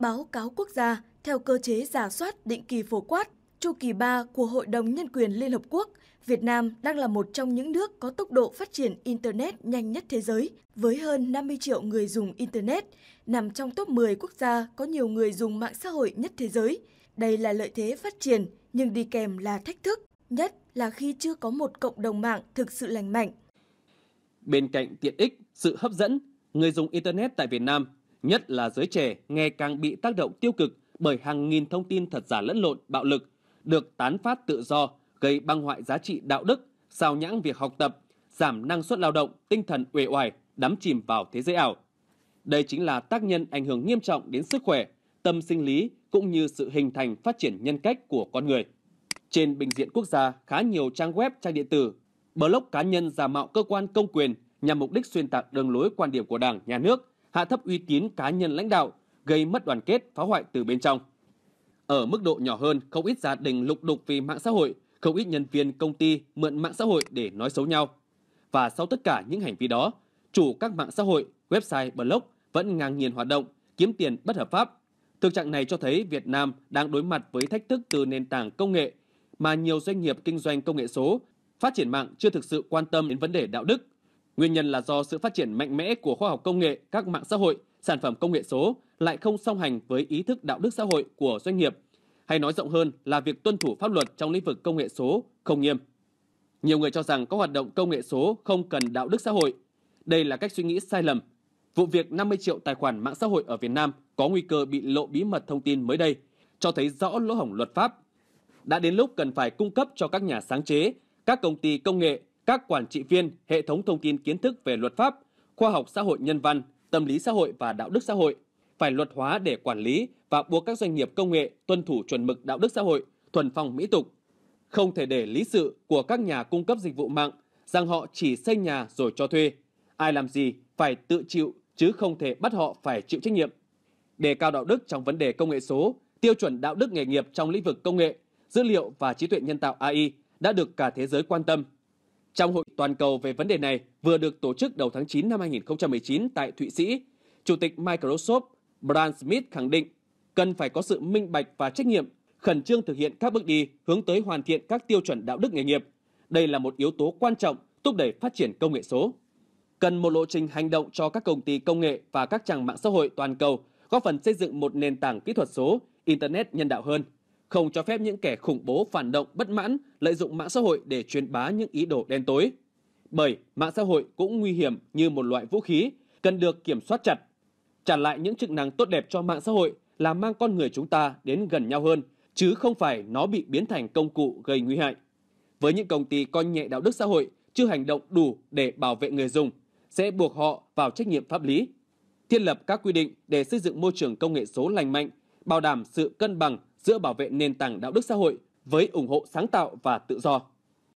báo cáo quốc gia theo cơ chế giả soát định kỳ phổ quát, chu kỳ 3 của Hội đồng Nhân quyền Liên Hợp Quốc, Việt Nam đang là một trong những nước có tốc độ phát triển Internet nhanh nhất thế giới, với hơn 50 triệu người dùng Internet, nằm trong top 10 quốc gia có nhiều người dùng mạng xã hội nhất thế giới. Đây là lợi thế phát triển, nhưng đi kèm là thách thức, nhất là khi chưa có một cộng đồng mạng thực sự lành mạnh. Bên cạnh tiện ích, sự hấp dẫn, người dùng Internet tại Việt Nam nhất là giới trẻ ngày càng bị tác động tiêu cực bởi hàng nghìn thông tin thật giả lẫn lộn, bạo lực, được tán phát tự do, gây băng hoại giá trị đạo đức, sao nhãng việc học tập, giảm năng suất lao động, tinh thần uể oải, đắm chìm vào thế giới ảo. Đây chính là tác nhân ảnh hưởng nghiêm trọng đến sức khỏe, tâm sinh lý cũng như sự hình thành phát triển nhân cách của con người. Trên bình diện quốc gia, khá nhiều trang web, trang điện tử, blog cá nhân giả mạo cơ quan công quyền nhằm mục đích xuyên tạc đường lối quan điểm của Đảng, Nhà nước, hạ thấp uy tín cá nhân lãnh đạo, gây mất đoàn kết, phá hoại từ bên trong. Ở mức độ nhỏ hơn, không ít gia đình lục đục vì mạng xã hội, không ít nhân viên công ty mượn mạng xã hội để nói xấu nhau. Và sau tất cả những hành vi đó, chủ các mạng xã hội, website, blog vẫn ngang nhiên hoạt động, kiếm tiền bất hợp pháp. Thực trạng này cho thấy Việt Nam đang đối mặt với thách thức từ nền tảng công nghệ mà nhiều doanh nghiệp kinh doanh công nghệ số, phát triển mạng chưa thực sự quan tâm đến vấn đề đạo đức, Nguyên nhân là do sự phát triển mạnh mẽ của khoa học công nghệ, các mạng xã hội, sản phẩm công nghệ số lại không song hành với ý thức đạo đức xã hội của doanh nghiệp, hay nói rộng hơn là việc tuân thủ pháp luật trong lĩnh vực công nghệ số không nghiêm. Nhiều người cho rằng các hoạt động công nghệ số không cần đạo đức xã hội. Đây là cách suy nghĩ sai lầm. Vụ việc 50 triệu tài khoản mạng xã hội ở Việt Nam có nguy cơ bị lộ bí mật thông tin mới đây, cho thấy rõ lỗ hổng luật pháp. Đã đến lúc cần phải cung cấp cho các nhà sáng chế, các công ty công nghệ các quản trị viên hệ thống thông tin kiến thức về luật pháp, khoa học xã hội nhân văn, tâm lý xã hội và đạo đức xã hội phải luật hóa để quản lý và buộc các doanh nghiệp công nghệ tuân thủ chuẩn mực đạo đức xã hội, thuần phong mỹ tục. Không thể để lý sự của các nhà cung cấp dịch vụ mạng rằng họ chỉ xây nhà rồi cho thuê. Ai làm gì phải tự chịu chứ không thể bắt họ phải chịu trách nhiệm. Đề cao đạo đức trong vấn đề công nghệ số, tiêu chuẩn đạo đức nghề nghiệp trong lĩnh vực công nghệ, dữ liệu và trí tuệ nhân tạo AI đã được cả thế giới quan tâm trong hội toàn cầu về vấn đề này vừa được tổ chức đầu tháng 9 năm 2019 tại Thụy Sĩ, Chủ tịch Microsoft Brand Smith khẳng định cần phải có sự minh bạch và trách nhiệm, khẩn trương thực hiện các bước đi hướng tới hoàn thiện các tiêu chuẩn đạo đức nghề nghiệp. Đây là một yếu tố quan trọng thúc đẩy phát triển công nghệ số. Cần một lộ trình hành động cho các công ty công nghệ và các trang mạng xã hội toàn cầu, góp phần xây dựng một nền tảng kỹ thuật số, Internet nhân đạo hơn – không cho phép những kẻ khủng bố phản động bất mãn lợi dụng mạng xã hội để truyền bá những ý đồ đen tối. Bởi mạng xã hội cũng nguy hiểm như một loại vũ khí, cần được kiểm soát chặt. Trả lại những chức năng tốt đẹp cho mạng xã hội là mang con người chúng ta đến gần nhau hơn, chứ không phải nó bị biến thành công cụ gây nguy hại. Với những công ty coi nhẹ đạo đức xã hội chưa hành động đủ để bảo vệ người dùng, sẽ buộc họ vào trách nhiệm pháp lý. Thiết lập các quy định để xây dựng môi trường công nghệ số lành mạnh, bảo đảm sự cân bằng giữa bảo vệ nền tảng đạo đức xã hội với ủng hộ sáng tạo và tự do.